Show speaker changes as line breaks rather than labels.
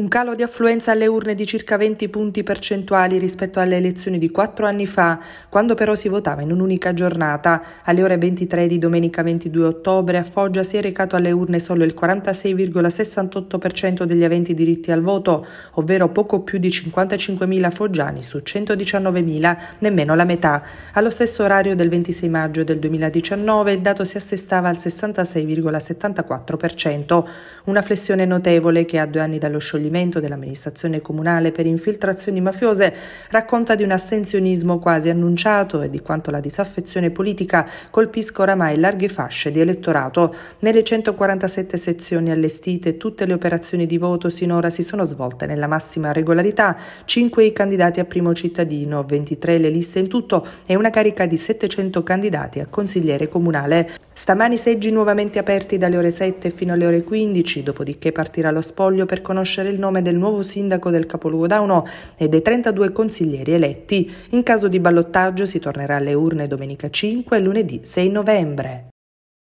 Un calo di affluenza alle urne di circa 20 punti percentuali rispetto alle elezioni di quattro anni fa, quando però si votava in un'unica giornata. Alle ore 23 di domenica 22 ottobre a Foggia si è recato alle urne solo il 46,68% degli aventi diritti al voto, ovvero poco più di 55.000 foggiani su 119.000, nemmeno la metà. Allo stesso orario del 26 maggio del 2019 il dato si assestava al 66,74%, una flessione notevole che a due anni dallo scioglimento procedimento dell'amministrazione comunale per infiltrazioni mafiose racconta di un assenzionismo quasi annunciato e di quanto la disaffezione politica colpisca oramai larghe fasce di elettorato. Nelle 147 sezioni allestite tutte le operazioni di voto sinora si sono svolte nella massima regolarità, 5 i candidati a primo cittadino, 23 le liste in tutto e una carica di 700 candidati a consigliere comunale. Stamani seggi nuovamente aperti dalle ore 7 fino alle ore 15, dopodiché partirà lo spoglio per conoscere il nome del nuovo sindaco del capoluogo d'Auno e dei 32 consiglieri eletti. In caso di ballottaggio si tornerà alle urne domenica 5 e lunedì 6 novembre.